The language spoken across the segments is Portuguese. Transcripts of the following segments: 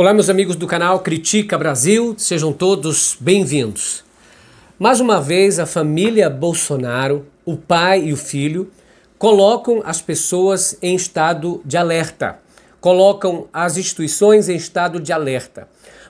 Olá, meus amigos do canal Critica Brasil, sejam todos bem-vindos. Mais uma vez, a família Bolsonaro, o pai e o filho, colocam as pessoas em estado de alerta, colocam as instituições em estado de alerta.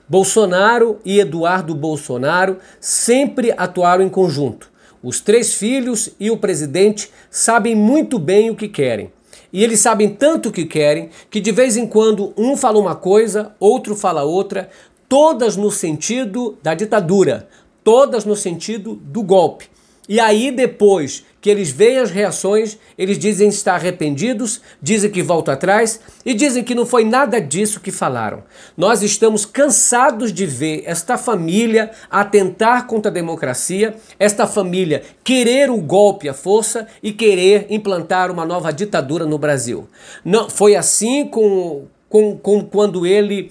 Bolsonaro e Eduardo Bolsonaro sempre atuaram em conjunto. Os três filhos e o presidente sabem muito bem o que querem e eles sabem tanto o que querem que de vez em quando um fala uma coisa, outro fala outra, todas no sentido da ditadura, todas no sentido do golpe. E aí, depois que eles veem as reações, eles dizem estar arrependidos, dizem que voltam atrás e dizem que não foi nada disso que falaram. Nós estamos cansados de ver esta família atentar contra a democracia, esta família querer o golpe à força e querer implantar uma nova ditadura no Brasil. Não Foi assim com, com, com quando ele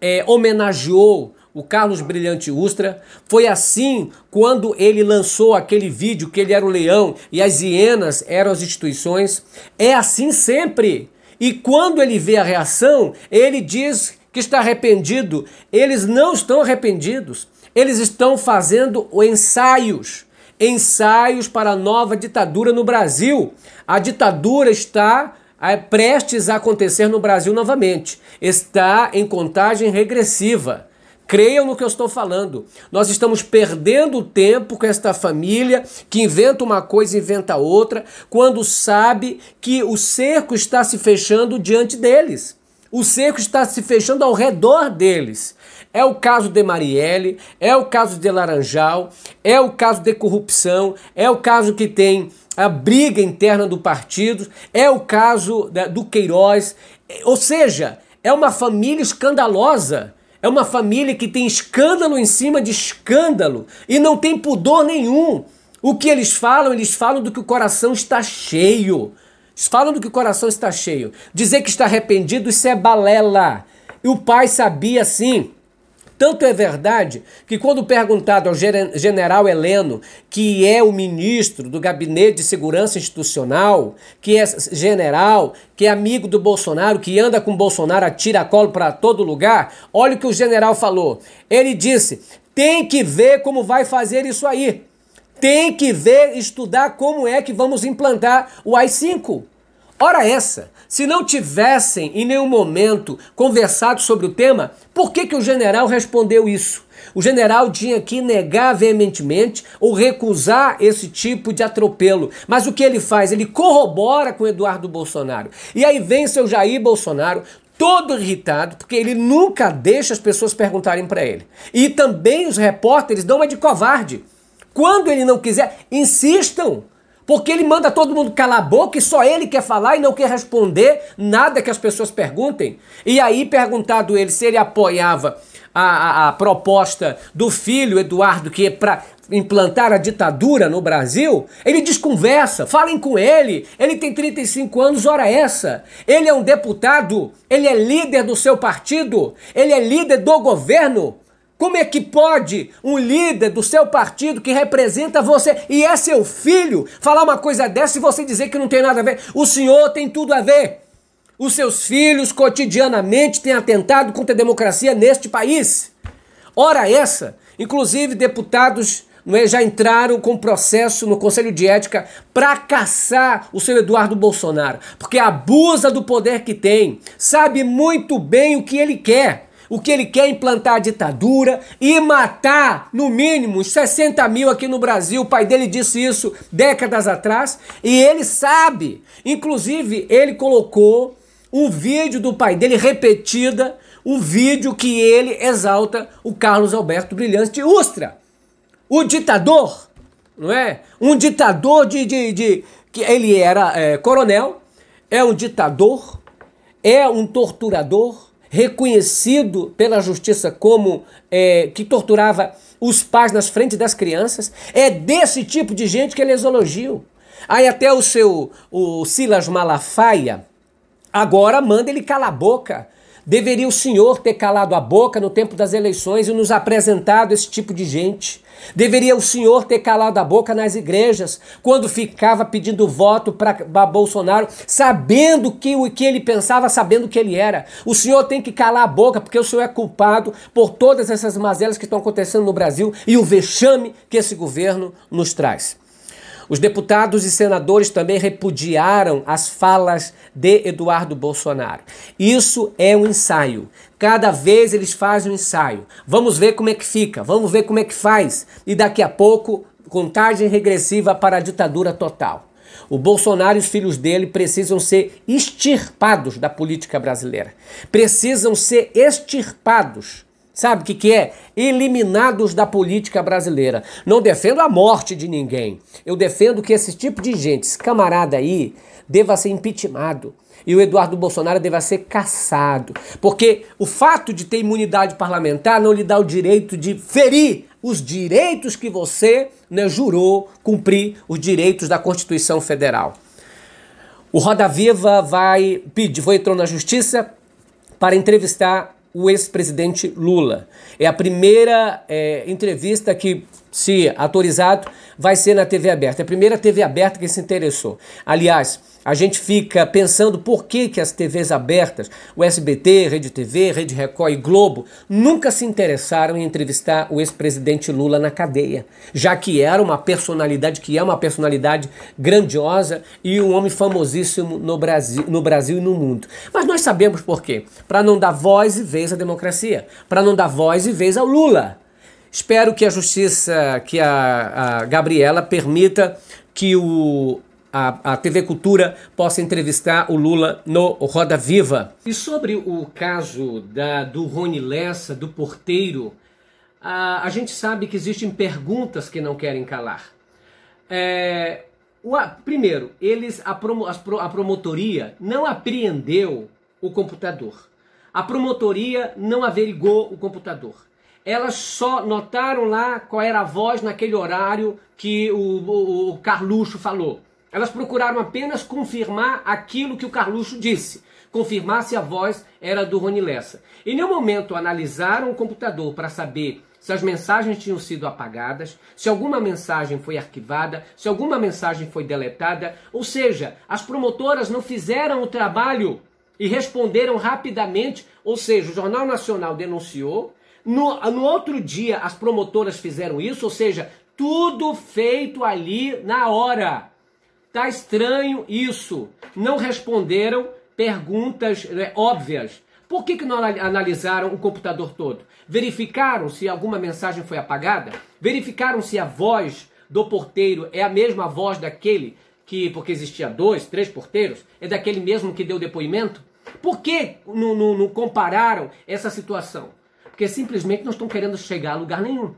é, homenageou o Carlos Brilhante Ustra. Foi assim quando ele lançou aquele vídeo que ele era o leão e as hienas eram as instituições. É assim sempre. E quando ele vê a reação, ele diz que está arrependido. Eles não estão arrependidos. Eles estão fazendo ensaios ensaios para a nova ditadura no Brasil. A ditadura está eh, prestes a acontecer no Brasil novamente. Está em contagem regressiva. Creiam no que eu estou falando. Nós estamos perdendo tempo com esta família que inventa uma coisa e inventa outra, quando sabe que o cerco está se fechando diante deles. O cerco está se fechando ao redor deles. É o caso de Marielle, é o caso de Laranjal, é o caso de corrupção, é o caso que tem a briga interna do partido, é o caso do Queiroz. É, ou seja, é uma família escandalosa é uma família que tem escândalo em cima de escândalo e não tem pudor nenhum. O que eles falam? Eles falam do que o coração está cheio. Eles falam do que o coração está cheio. Dizer que está arrependido, isso é balela. E o pai sabia assim tanto é verdade que, quando perguntado ao general Heleno, que é o ministro do Gabinete de Segurança Institucional, que é general, que é amigo do Bolsonaro, que anda com Bolsonaro a tiracolo para todo lugar, olha o que o general falou. Ele disse: tem que ver como vai fazer isso aí. Tem que ver, estudar como é que vamos implantar o AI-5. Ora essa, se não tivessem em nenhum momento conversado sobre o tema, por que, que o general respondeu isso? O general tinha que negar veementemente ou recusar esse tipo de atropelo. Mas o que ele faz? Ele corrobora com Eduardo Bolsonaro. E aí vem seu Jair Bolsonaro todo irritado, porque ele nunca deixa as pessoas perguntarem para ele. E também os repórteres dão uma de covarde. Quando ele não quiser, insistam. Porque ele manda todo mundo calar a boca e só ele quer falar e não quer responder nada que as pessoas perguntem. E aí, perguntado ele se ele apoiava a, a, a proposta do filho Eduardo, que é para implantar a ditadura no Brasil, ele desconversa, falem com ele, ele tem 35 anos, ora é essa. Ele é um deputado, ele é líder do seu partido, ele é líder do governo. Como é que pode um líder do seu partido que representa você e é seu filho falar uma coisa dessa e você dizer que não tem nada a ver? O senhor tem tudo a ver. Os seus filhos cotidianamente têm atentado contra a democracia neste país. Ora essa, inclusive deputados não é, já entraram com processo no Conselho de Ética para caçar o seu Eduardo Bolsonaro, porque abusa do poder que tem, sabe muito bem o que ele quer o que ele quer é implantar a ditadura e matar, no mínimo, 60 mil aqui no Brasil. O pai dele disse isso décadas atrás. E ele sabe. Inclusive, ele colocou um vídeo do pai dele repetida, o vídeo que ele exalta o Carlos Alberto Brilhante Ustra. O ditador, não é? Um ditador de. de, de que ele era é, coronel, é um ditador, é um torturador, reconhecido pela justiça como é, que torturava os pais nas frente das crianças. É desse tipo de gente que ele exologiu. Aí até o seu o Silas Malafaia agora manda ele calar a boca Deveria o senhor ter calado a boca no tempo das eleições e nos apresentado esse tipo de gente. Deveria o senhor ter calado a boca nas igrejas, quando ficava pedindo voto para Bolsonaro, sabendo que o que ele pensava, sabendo o que ele era. O senhor tem que calar a boca, porque o senhor é culpado por todas essas mazelas que estão acontecendo no Brasil e o vexame que esse governo nos traz. Os deputados e senadores também repudiaram as falas de Eduardo Bolsonaro. Isso é um ensaio. Cada vez eles fazem um ensaio. Vamos ver como é que fica, vamos ver como é que faz. E daqui a pouco, contagem regressiva para a ditadura total. O Bolsonaro e os filhos dele precisam ser extirpados da política brasileira. Precisam ser extirpados Sabe o que, que é? Eliminados da política brasileira. Não defendo a morte de ninguém. Eu defendo que esse tipo de gente, esse camarada aí, deva ser impeachmentado. E o Eduardo Bolsonaro deva ser caçado. Porque o fato de ter imunidade parlamentar não lhe dá o direito de ferir os direitos que você né, jurou cumprir, os direitos da Constituição Federal. O Roda Viva vai pedir, foi entrou na justiça para entrevistar o ex-presidente Lula. É a primeira é, entrevista que, se autorizado, vai ser na TV aberta. É a primeira TV aberta que se interessou. Aliás, a gente fica pensando por que, que as TVs abertas, o SBT, Rede TV, Rede Record e Globo, nunca se interessaram em entrevistar o ex-presidente Lula na cadeia, já que era uma personalidade, que é uma personalidade grandiosa e um homem famosíssimo no Brasil, no Brasil e no mundo. Mas nós sabemos por quê. Para não dar voz e vez à democracia, para não dar voz e vez ao Lula. Espero que a justiça, que a, a Gabriela permita que o a, a TV Cultura possa entrevistar o Lula no Roda Viva. E sobre o caso da, do Rony Lessa, do porteiro, a, a gente sabe que existem perguntas que não querem calar. É, o, primeiro, eles a, promo, a promotoria não apreendeu o computador. A promotoria não averigou o computador elas só notaram lá qual era a voz naquele horário que o, o, o Carluxo falou. Elas procuraram apenas confirmar aquilo que o Carluxo disse, confirmar se a voz era do Rony Lessa. Em nenhum momento analisaram o computador para saber se as mensagens tinham sido apagadas, se alguma mensagem foi arquivada, se alguma mensagem foi deletada. Ou seja, as promotoras não fizeram o trabalho e responderam rapidamente. Ou seja, o Jornal Nacional denunciou. No, no outro dia, as promotoras fizeram isso, ou seja, tudo feito ali na hora. Tá estranho isso. Não responderam perguntas né, óbvias. Por que, que não analisaram o computador todo? Verificaram se alguma mensagem foi apagada? Verificaram se a voz do porteiro é a mesma voz daquele que, porque existia dois, três porteiros, é daquele mesmo que deu depoimento? Por que não, não, não compararam essa situação? Porque simplesmente não estão querendo chegar a lugar nenhum.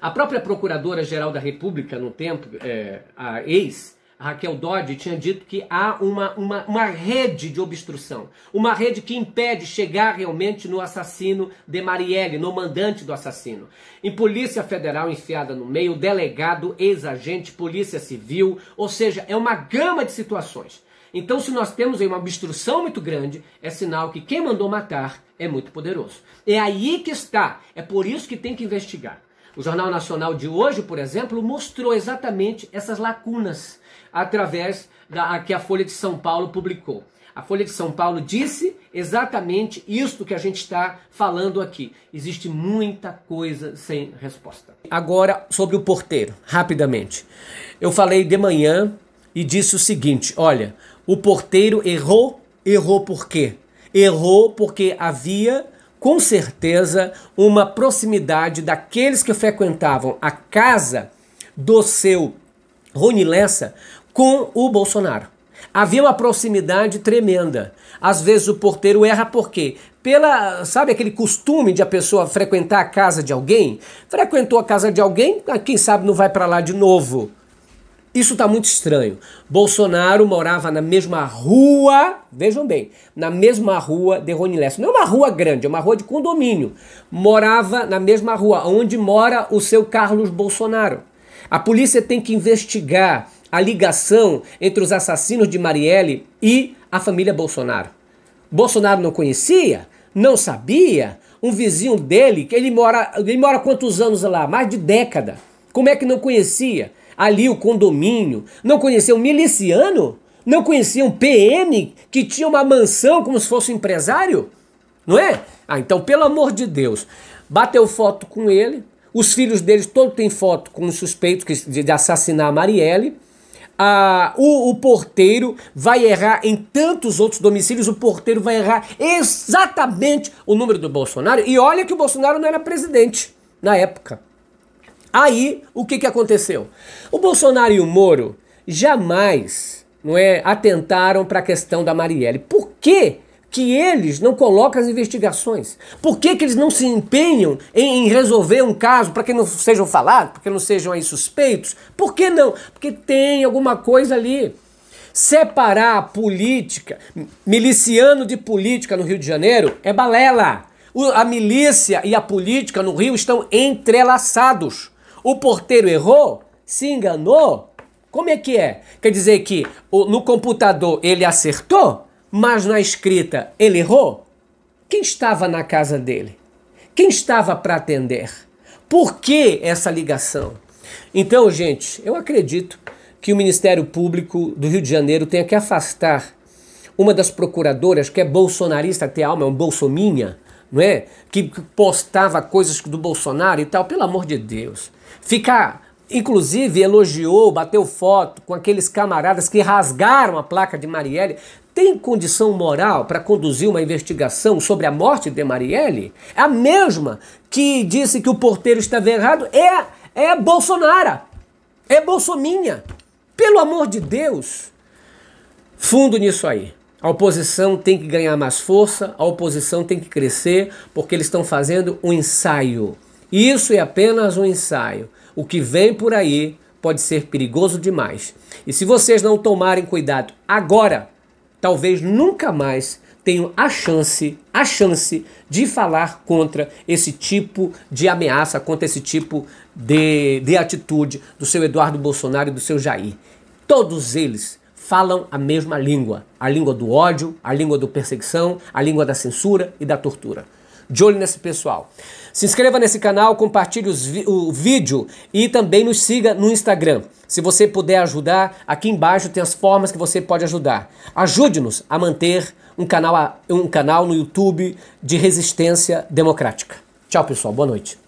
A própria Procuradora-Geral da República, no tempo, é, a ex, a Raquel Dodge tinha dito que há uma, uma, uma rede de obstrução, uma rede que impede chegar realmente no assassino de Marielle, no mandante do assassino. Em Polícia Federal enfiada no meio, delegado, ex-agente, Polícia Civil, ou seja, é uma gama de situações. Então, se nós temos aí uma obstrução muito grande, é sinal que quem mandou matar é muito poderoso. É aí que está, é por isso que tem que investigar. O Jornal Nacional de hoje, por exemplo, mostrou exatamente essas lacunas através da que a Folha de São Paulo publicou. A Folha de São Paulo disse exatamente isto que a gente está falando aqui. Existe muita coisa sem resposta. Agora sobre o porteiro, rapidamente. Eu falei de manhã e disse o seguinte: olha, o porteiro errou, errou por quê? Errou porque havia com certeza, uma proximidade daqueles que frequentavam a casa do seu Rony Lessa com o Bolsonaro. Havia uma proximidade tremenda. Às vezes o porteiro erra porque pela, sabe aquele costume de a pessoa frequentar a casa de alguém? Frequentou a casa de alguém, ah, quem sabe não vai para lá de novo. Isso está muito estranho. Bolsonaro morava na mesma rua, vejam bem, na mesma rua de Rony Lessa. Não é uma rua grande, é uma rua de condomínio. Morava na mesma rua onde mora o seu Carlos Bolsonaro. A polícia tem que investigar a ligação entre os assassinos de Marielle e a família Bolsonaro. Bolsonaro não conhecia, não sabia. Um vizinho dele, que ele mora, ele mora quantos anos lá? Mais de década. Como é que não conhecia? ali o condomínio, não conhecia um miliciano, não conhecia um PM que tinha uma mansão como se fosse um empresário, não é? Ah, então pelo amor de Deus, bateu foto com ele, os filhos deles todos têm foto com o suspeito de assassinar a Marielle, ah, o, o, porteiro vai errar em tantos outros domicílios, o porteiro vai errar exatamente o número do Bolsonaro. E olha que o Bolsonaro não era presidente na época. Aí, o que, que aconteceu? O Bolsonaro e o Moro jamais não é, atentaram para a questão da Marielle. Por que, que eles não colocam as investigações? Por que, que eles não se empenham em, em resolver um caso para que não sejam falados, para que não sejam aí suspeitos? Por que não? Porque tem alguma coisa ali. Separar a política, miliciano de política no Rio de Janeiro é balela. O, a milícia e a política no Rio estão entrelaçados. O porteiro errou? Se enganou? Como é que é? Quer dizer que no computador ele acertou, mas na escrita ele errou? Quem estava na casa dele? Quem estava para atender? Por que essa ligação? Então, gente, eu acredito que o Ministério Público do Rio de Janeiro tenha que afastar uma das procuradoras que é bolsonarista até alma, é um bolsominha, não é? Que postava coisas do Bolsonaro e tal, pelo amor de Deus ficar inclusive, elogiou, bateu foto com aqueles camaradas que rasgaram a placa de Marielle. Tem condição moral para conduzir uma investigação sobre a morte de Marielle? É a mesma que disse que o porteiro estava errado é, é Bolsonaro. É Bolsominha. Pelo amor de Deus. Fundo nisso aí. A oposição tem que ganhar mais força, a oposição tem que crescer, porque eles estão fazendo um ensaio. Isso é apenas um ensaio. O que vem por aí pode ser perigoso demais. E se vocês não tomarem cuidado agora, talvez nunca mais tenham a chance, a chance de falar contra esse tipo de ameaça, contra esse tipo de, de atitude do seu Eduardo Bolsonaro e do seu Jair. Todos eles falam a mesma língua, a língua do ódio, a língua da perseguição, a língua da censura e da tortura de olho nesse pessoal. Se inscreva nesse canal, compartilhe o vídeo e também nos siga no Instagram. Se você puder ajudar, aqui embaixo tem as formas que você pode ajudar. Ajude-nos a manter um canal, um canal no YouTube de resistência democrática. Tchau, pessoal. Boa noite.